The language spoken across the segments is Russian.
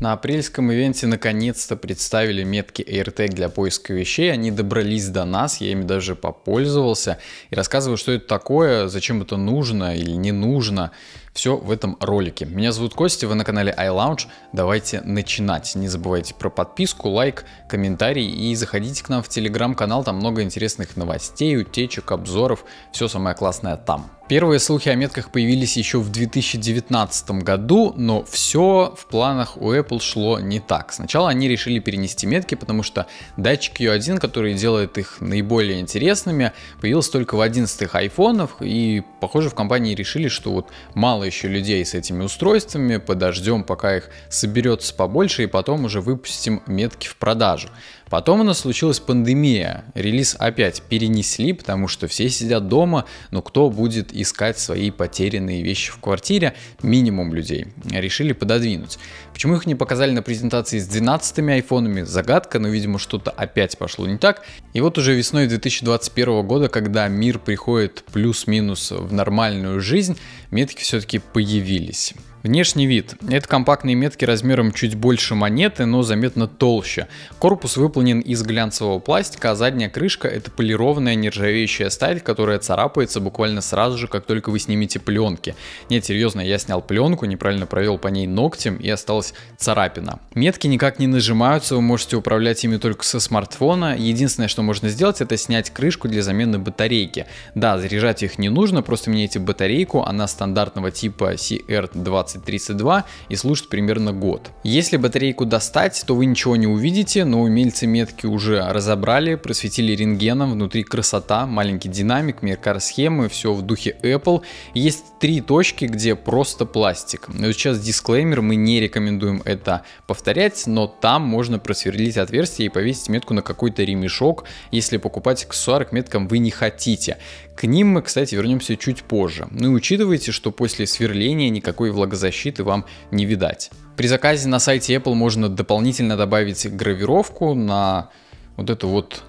На апрельском ивенте наконец-то представили метки AirTag для поиска вещей. Они добрались до нас, я ими даже попользовался. И рассказываю, что это такое, зачем это нужно или не нужно. Все в этом ролике. Меня зовут Костя, вы на канале iLounge. Давайте начинать. Не забывайте про подписку, лайк, комментарий и заходите к нам в телеграм-канал, там много интересных новостей, утечек, обзоров, все самое классное там. Первые слухи о метках появились еще в 2019 году, но все в планах у Apple шло не так. Сначала они решили перенести метки, потому что датчик U1, который делает их наиболее интересными, появился только в 11-х айфонах, и, похоже, в компании решили, что вот мало мало еще людей с этими устройствами, подождем, пока их соберется побольше, и потом уже выпустим метки в продажу. Потом у нас случилась пандемия, релиз опять перенесли, потому что все сидят дома, но кто будет искать свои потерянные вещи в квартире? Минимум людей. Решили пододвинуть. Почему их не показали на презентации с 12 айфонами? Загадка, но, видимо, что-то опять пошло не так. И вот уже весной 2021 года, когда мир приходит плюс-минус в нормальную жизнь, метки все-таки появились. Внешний вид. Это компактные метки размером чуть больше монеты, но заметно толще. Корпус выполнен из глянцевого пластика, а задняя крышка это полированная нержавеющая сталь, которая царапается буквально сразу же, как только вы снимете пленки. Нет, серьезно, я снял пленку, неправильно провел по ней ногтем и осталась царапина. Метки никак не нажимаются, вы можете управлять ими только со смартфона. Единственное, что можно сделать, это снять крышку для замены батарейки. Да, заряжать их не нужно, просто меняйте батарейку, она стандартного типа CR20 2032 и служит примерно год. Если батарейку достать, то вы ничего не увидите, но умельцы метки уже разобрали, просветили рентгеном, внутри красота, маленький динамик, меркар схемы, все в духе Apple. Есть три точки, где просто пластик. Но ну, сейчас дисклеймер, мы не рекомендуем это повторять, но там можно просверлить отверстие и повесить метку на какой-то ремешок, если покупать аксессуары к меткам вы не хотите. К ним мы, кстати, вернемся чуть позже. Ну и учитывайте, что после сверления никакой влагозащиты защиты вам не видать. При заказе на сайте Apple можно дополнительно добавить гравировку на вот эту вот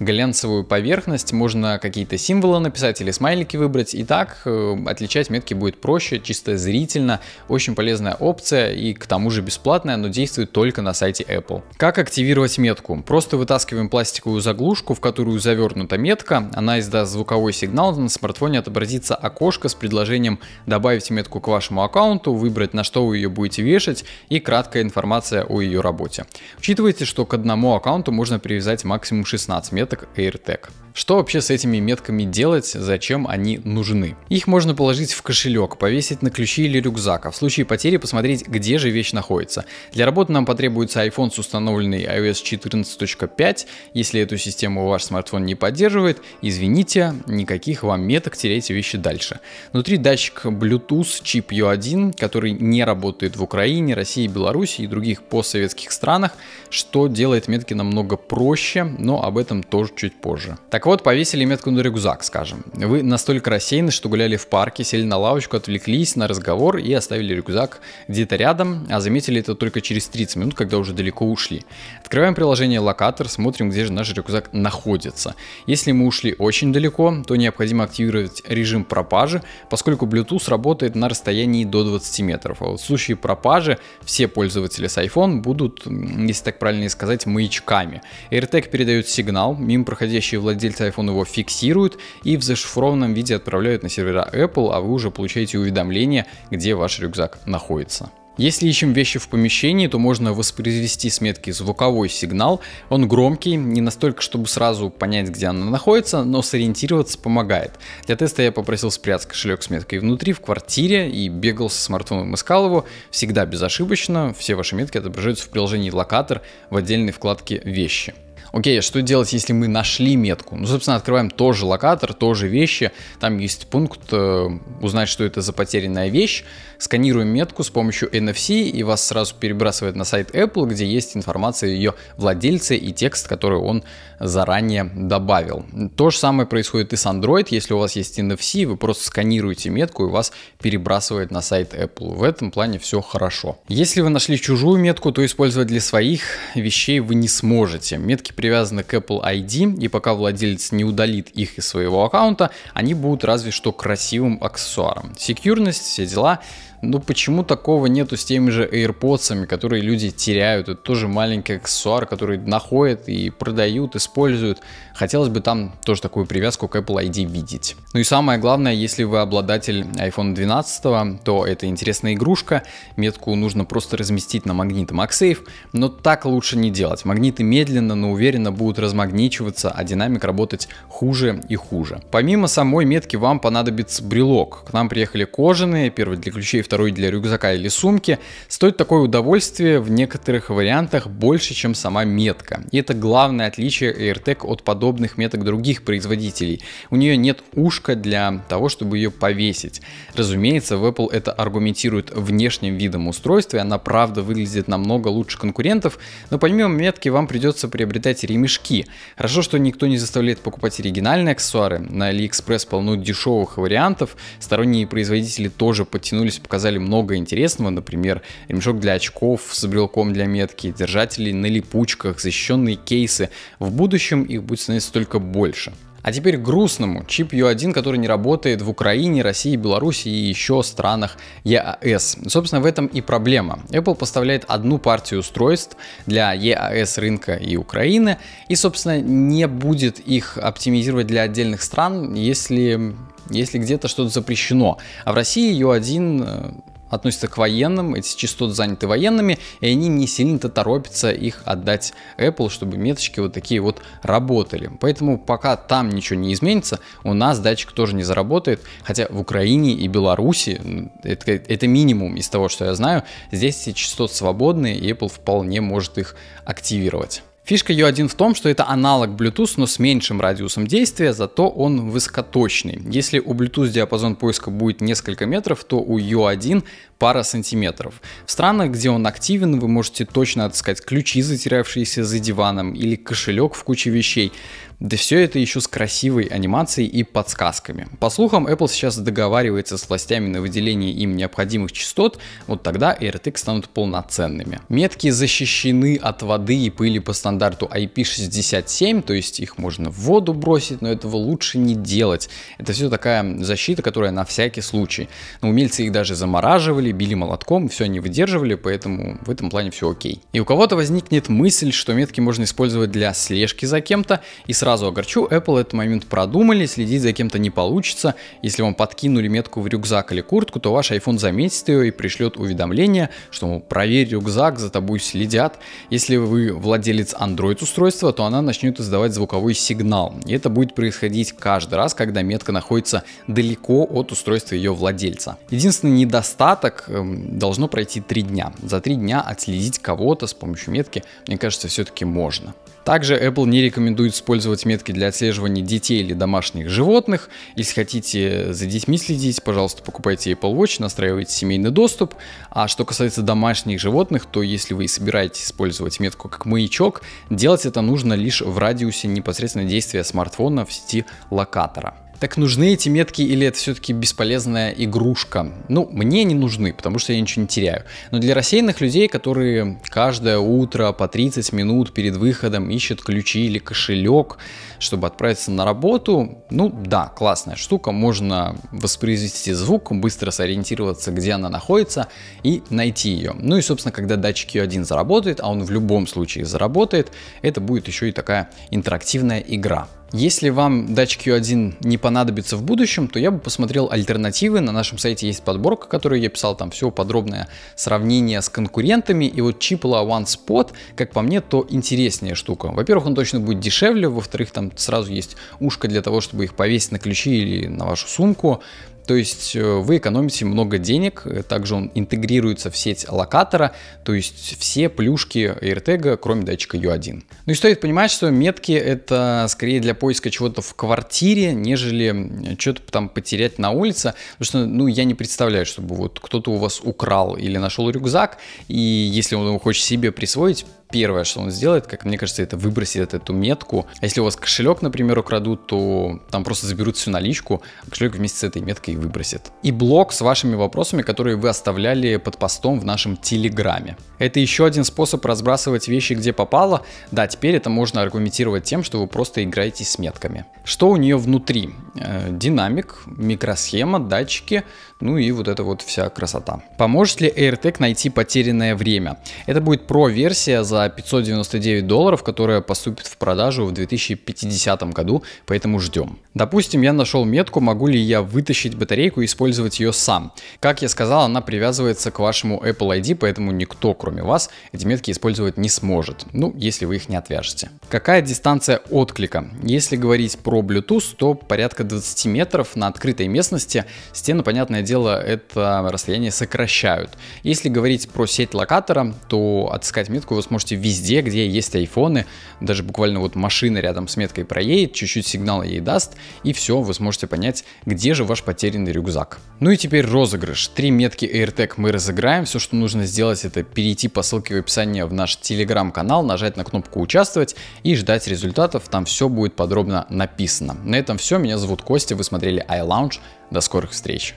глянцевую поверхность, можно какие-то символы написать или смайлики выбрать. И так э, отличать метки будет проще, чисто зрительно. Очень полезная опция и к тому же бесплатная, но действует только на сайте Apple. Как активировать метку? Просто вытаскиваем пластиковую заглушку, в которую завернута метка. Она издаст звуковой сигнал, на смартфоне отобразится окошко с предложением добавить метку к вашему аккаунту, выбрать на что вы ее будете вешать и краткая информация о ее работе. Учитывайте, что к одному аккаунту можно привязать максимум 16 меток монеток AirTag. Что вообще с этими метками делать, зачем они нужны? Их можно положить в кошелек, повесить на ключи или рюкзак, а в случае потери посмотреть, где же вещь находится. Для работы нам потребуется iPhone с установленной iOS 14.5. Если эту систему ваш смартфон не поддерживает, извините, никаких вам меток, теряйте вещи дальше. Внутри датчик Bluetooth, чип U1, который не работает в Украине, России, Беларуси и других постсоветских странах, что делает метки намного проще, но об этом тоже чуть позже. Так так вот, повесили метку на рюкзак, скажем. Вы настолько рассеяны, что гуляли в парке, сели на лавочку, отвлеклись на разговор и оставили рюкзак где-то рядом, а заметили это только через 30 минут, когда уже далеко ушли. Открываем приложение «Локатор», смотрим, где же наш рюкзак находится. Если мы ушли очень далеко, то необходимо активировать режим пропажи, поскольку Bluetooth работает на расстоянии до 20 метров. А вот в случае пропажи все пользователи с iPhone будут, если так правильно сказать, маячками. AirTag передает сигнал, мимо проходящие владельцы владельцы iPhone его фиксируют и в зашифрованном виде отправляют на сервера Apple, а вы уже получаете уведомление, где ваш рюкзак находится. Если ищем вещи в помещении, то можно воспроизвести с метки звуковой сигнал. Он громкий, не настолько, чтобы сразу понять, где она находится, но сориентироваться помогает. Для теста я попросил спрятать кошелек с меткой внутри, в квартире, и бегал со смартфоном, искал его. Всегда безошибочно, все ваши метки отображаются в приложении «Локатор» в отдельной вкладке «Вещи». Окей, а что делать, если мы нашли метку? Ну, собственно, открываем тоже локатор, тоже вещи. Там есть пункт э, узнать, что это за потерянная вещь. Сканируем метку с помощью NFC, и вас сразу перебрасывает на сайт Apple, где есть информация ее владельца и текст, который он заранее добавил. То же самое происходит и с Android. Если у вас есть NFC, вы просто сканируете метку, и вас перебрасывает на сайт Apple. В этом плане все хорошо. Если вы нашли чужую метку, то использовать для своих вещей вы не сможете. Метки при привязаны к Apple ID, и пока владелец не удалит их из своего аккаунта, они будут разве что красивым аксессуаром. Секьюрность, все дела. Ну почему такого нету с теми же AirPods, которые люди теряют? Это тоже маленький аксессуар, который находят и продают, используют. Хотелось бы там тоже такую привязку к Apple ID видеть. Ну и самое главное, если вы обладатель iPhone 12, то это интересная игрушка. Метку нужно просто разместить на магнит MagSafe, но так лучше не делать. Магниты медленно, но уверенно уверенно будут размагничиваться, а динамик работать хуже и хуже. Помимо самой метки вам понадобится брелок. К нам приехали кожаные, первый для ключей, второй для рюкзака или сумки. Стоит такое удовольствие в некоторых вариантах больше, чем сама метка. И это главное отличие AirTag от подобных меток других производителей. У нее нет ушка для того, чтобы ее повесить. Разумеется, в Apple это аргументирует внешним видом устройства, и она правда выглядит намного лучше конкурентов, но помимо метки вам придется приобретать приобретать ремешки. Хорошо, что никто не заставляет покупать оригинальные аксессуары. На AliExpress полно дешевых вариантов. Сторонние производители тоже подтянулись, показали много интересного. Например, ремешок для очков с брелком для метки, держатели на липучках, защищенные кейсы. В будущем их будет становиться только больше. А теперь грустному. Чип U1, который не работает в Украине, России, Беларуси и еще странах ЕАЭС. Собственно, в этом и проблема. Apple поставляет одну партию устройств для ЕАЭС рынка и Украины, и, собственно, не будет их оптимизировать для отдельных стран, если если где-то что-то запрещено. А в России U1 относятся к военным, эти частоты заняты военными, и они не сильно-то торопятся их отдать Apple, чтобы меточки вот такие вот работали. Поэтому пока там ничего не изменится, у нас датчик тоже не заработает, хотя в Украине и Беларуси, это, это минимум из того, что я знаю, здесь эти частоты свободные, и Apple вполне может их активировать. Фишка ее 1 в том, что это аналог Bluetooth, но с меньшим радиусом действия, зато он высокоточный. Если у Bluetooth диапазон поиска будет несколько метров, то у U1 пара сантиметров. В странах, где он активен, вы можете точно отыскать ключи, затерявшиеся за диваном, или кошелек в куче вещей. Да все это еще с красивой анимацией и подсказками. По слухам, Apple сейчас договаривается с властями на выделение им необходимых частот, вот тогда RTX станут полноценными. Метки защищены от воды и пыли по стандарту IP67, то есть их можно в воду бросить, но этого лучше не делать. Это все такая защита, которая на всякий случай. Но умельцы их даже замораживали, били молотком, все они выдерживали, поэтому в этом плане все окей. И у кого-то возникнет мысль, что метки можно использовать для слежки за кем-то и, сразу огорчу, Apple этот момент продумали, следить за кем-то не получится. Если вам подкинули метку в рюкзак или куртку, то ваш iPhone заметит ее и пришлет уведомление, что мол, проверь рюкзак, за тобой следят. Если вы владелец Android устройства, то она начнет издавать звуковой сигнал. И это будет происходить каждый раз, когда метка находится далеко от устройства ее владельца. Единственный недостаток эм, должно пройти 3 дня. За 3 дня отследить кого-то с помощью метки, мне кажется, все-таки можно. Также Apple не рекомендует использовать использовать метки для отслеживания детей или домашних животных. Если хотите за детьми следить, пожалуйста, покупайте Apple Watch, настраивайте семейный доступ. А что касается домашних животных, то если вы собираетесь использовать метку как маячок, делать это нужно лишь в радиусе непосредственно действия смартфона в сети локатора. Так нужны эти метки или это все-таки бесполезная игрушка? Ну, мне не нужны, потому что я ничего не теряю. Но для рассеянных людей, которые каждое утро по 30 минут перед выходом ищут ключи или кошелек, чтобы отправиться на работу, ну да, классная штука, можно воспроизвести звук, быстро сориентироваться, где она находится и найти ее. Ну и, собственно, когда датчик Q1 заработает, а он в любом случае заработает, это будет еще и такая интерактивная игра. Если вам датчик U1 не понадобится в будущем, то я бы посмотрел альтернативы. На нашем сайте есть подборка, которую я писал, там все подробное сравнение с конкурентами. И вот чип La One Spot, как по мне, то интереснее штука. Во-первых, он точно будет дешевле, во-вторых, там сразу есть ушко для того, чтобы их повесить на ключи или на вашу сумку. То есть э, вы экономите много денег, э, также он интегрируется в сеть локатора, то есть все плюшки AirTag, кроме датчика U1. Ну и стоит понимать, что метки это скорее для поиска чего-то в квартире, нежели что-то там потерять на улице, потому что, ну, я не представляю, чтобы вот кто-то у вас украл или нашел рюкзак, и если он его хочет себе присвоить, первое, что он сделает, как мне кажется, это выбросит эту метку. А если у вас кошелек, например, украдут, то там просто заберут всю наличку, а кошелек вместе с этой меткой и выбросит. И блог с вашими вопросами, которые вы оставляли под постом в нашем Телеграме. Это еще один способ разбрасывать вещи, где попало. Да, теперь это можно аргументировать тем, что вы просто играете с метками. Что у нее внутри? Э, динамик, микросхема, датчики, ну и вот это вот вся красота. Поможет ли AirTag найти потерянное время? Это будет Pro-версия за 599 долларов, которая поступит в продажу в 2050 году, поэтому ждем. Допустим, я нашел метку, могу ли я вытащить батарейку и использовать ее сам. Как я сказал, она привязывается к вашему Apple ID, поэтому никто, кроме вас, эти метки использовать не сможет, ну, если вы их не отвяжете. Какая дистанция отклика? Если говорить про Bluetooth, то порядка 20 метров на открытой местности. Стены, понятное дело, это расстояние сокращают. Если говорить про сеть локатора, то отыскать метку вы сможете везде, где есть айфоны, даже буквально вот машина рядом с меткой проедет, чуть-чуть сигнал ей даст, и все, вы сможете понять, где же ваш потерянный расширенный рюкзак. Ну и теперь розыгрыш. Три метки AirTag мы разыграем. Все, что нужно сделать, это перейти по ссылке в описании в наш телеграм-канал, нажать на кнопку «Участвовать» и ждать результатов. Там все будет подробно написано. На этом все. Меня зовут Костя. Вы смотрели iLounge. До скорых встреч.